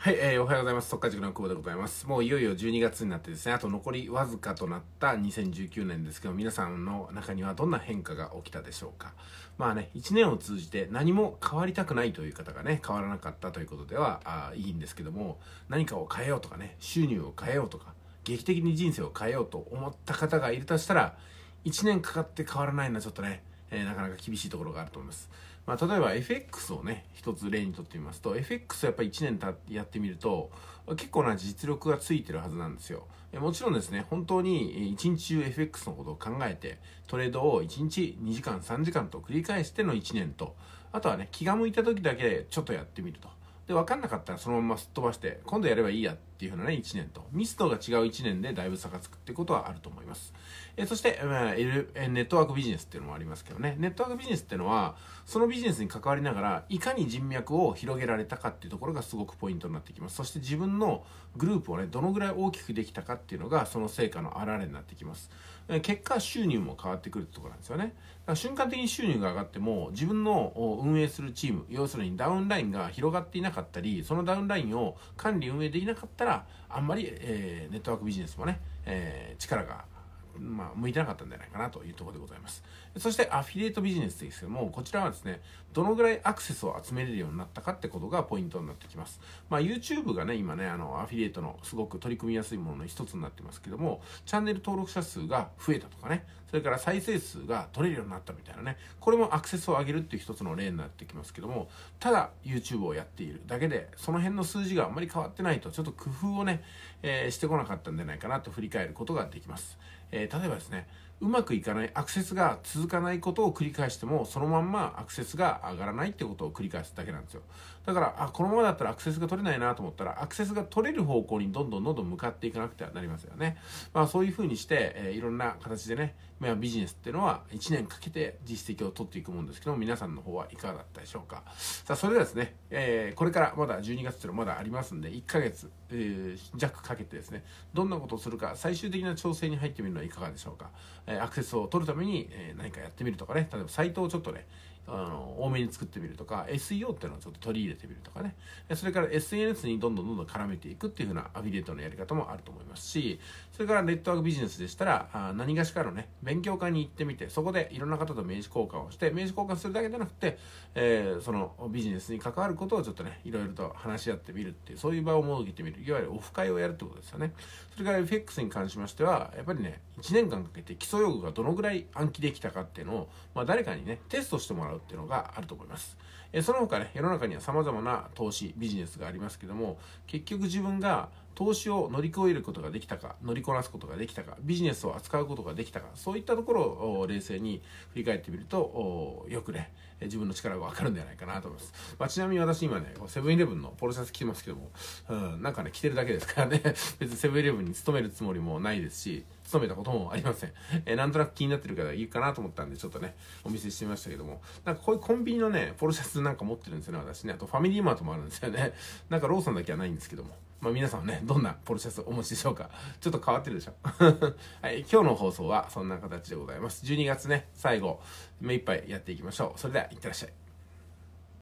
はい、えー、おはようございます。特化塾の久保でございます。もういよいよ12月になってですね、あと残りわずかとなった2019年ですけど、皆さんの中にはどんな変化が起きたでしょうか。まあね、1年を通じて何も変わりたくないという方がね、変わらなかったということではあいいんですけども、何かを変えようとかね、収入を変えようとか、劇的に人生を変えようと思った方がいるとしたら、1年かかって変わらないのはちょっとね、えー、なかなか厳しいところがあると思います。まあ、例えば FX をね、一つ例にとってみますと、FX やっぱり1年たやってみると、結構な実力がついてるはずなんですよ。もちろんですね、本当に1日中 FX のことを考えて、トレードを1日2時間3時間と繰り返しての1年と、あとはね、気が向いた時だけちょっとやってみると。で、分かんなかったらそのまますっ飛ばして、今度やればいいやっっていううなね、1年と。密度が違う1年でだいぶ差がつくってことはあると思います。えそして、えあ、ネットワークビジネスっていうのもありますけどね。ネットワークビジネスっていうのは、そのビジネスに関わりながら、いかに人脈を広げられたかっていうところがすごくポイントになってきます。そして自分のグループをね、どのぐらい大きくできたかっていうのが、その成果の表れになってきます。結果、収入も変わってくるってところなんですよね。だから瞬間的に収入が上がっても、自分の運営するチーム、要するにダウンラインが広がっていなかったり、そのダウンラインを管理運営できなかったら、らあんまり、えー、ネットワークビジネスもね、えー、力が、まあ、向いてなかったんじゃないかなというところでございます。そしてアフィリエイトビジネスですけども、こちらはですね、どのぐらいアクセスを集めれるようになったかってことがポイントになってきます。まあ YouTube がね、今ね、あの、アフィリエイトのすごく取り組みやすいものの一つになってますけども、チャンネル登録者数が増えたとかね、それから再生数が取れるようになったみたいなね、これもアクセスを上げるっていう一つの例になってきますけども、ただ YouTube をやっているだけで、その辺の数字があんまり変わってないと、ちょっと工夫をね、えー、してこなかったんじゃないかなと振り返ることができます。えー、例えばですね、うまくいかない、アクセスが続かないことを繰り返しても、そのまんまアクセスが上がらないってことを繰り返すだけなんですよ。だから、あ、このままだったらアクセスが取れないなと思ったら、アクセスが取れる方向にどんどんどんどん向かっていかなくてはなりますよね。まあそういうふうにして、えー、いろんな形でね、まあ、ビジネスっていうのは1年かけて実績を取っていくもんですけども、皆さんの方はいかがだったでしょうか。さあ、それではですね、えー、これからまだ12月っていうのはまだありますんで、1ヶ月、えー、弱かけてですね、どんなことをするか、最終的な調整に入ってみるいのはいかがでしょうか。えアクセスを取るために、え何かやってみるとかね、例えばサイトをちょっとね、あの多めに作ってみるとか SEO っていうのをちょっと取り入れてみるとかねそれから SNS にどんどんどんどん絡めていくっていうふうなアフィリエイトのやり方もあると思いますしそれからネットワークビジネスでしたらあ何がしかのね勉強会に行ってみてそこでいろんな方と名刺交換をして名刺交換するだけじゃなくて、えー、そのビジネスに関わることをちょっとねいろいろと話し合ってみるっていうそういう場を設けてみるいわゆるオフ会をやるってことですよねそれから FX に関しましてはやっぱりね1年間かけて基礎用具がどのぐらい暗記できたかっていうのを、まあ、誰かにねテストしてもらううっていうのがあると思います。えその他ね、世の中には様々な投資、ビジネスがありますけども、結局自分が投資を乗り越えることができたか、乗りこなすことができたか、ビジネスを扱うことができたか、そういったところを冷静に振り返ってみると、よくね、自分の力がわかるんじゃないかなと思います。まあ、ちなみに私今ね、セブンイレブンのポロシャツ着てますけども、うん、なんかね、着てるだけですからね、別にセブンイレブンに勤めるつもりもないですし、勤めたこともありません。えー、なんとなく気になってるからいいかなと思ったんで、ちょっとね、お見せしてみましたけども、なんかこういうコンビニのね、ポロシャツなんか持ってるんですよね、私ね。あとファミリーマートもあるんですよね。なんかローソンだけはないんですけども。まあ皆さんね、どんなポロシャツお持ちでしょうかちょっと変わってるでしょ はい、今日の放送はそんな形でございます。12月ね、最後、目いっぱいやっていきましょう。それでは、いってらっしゃい。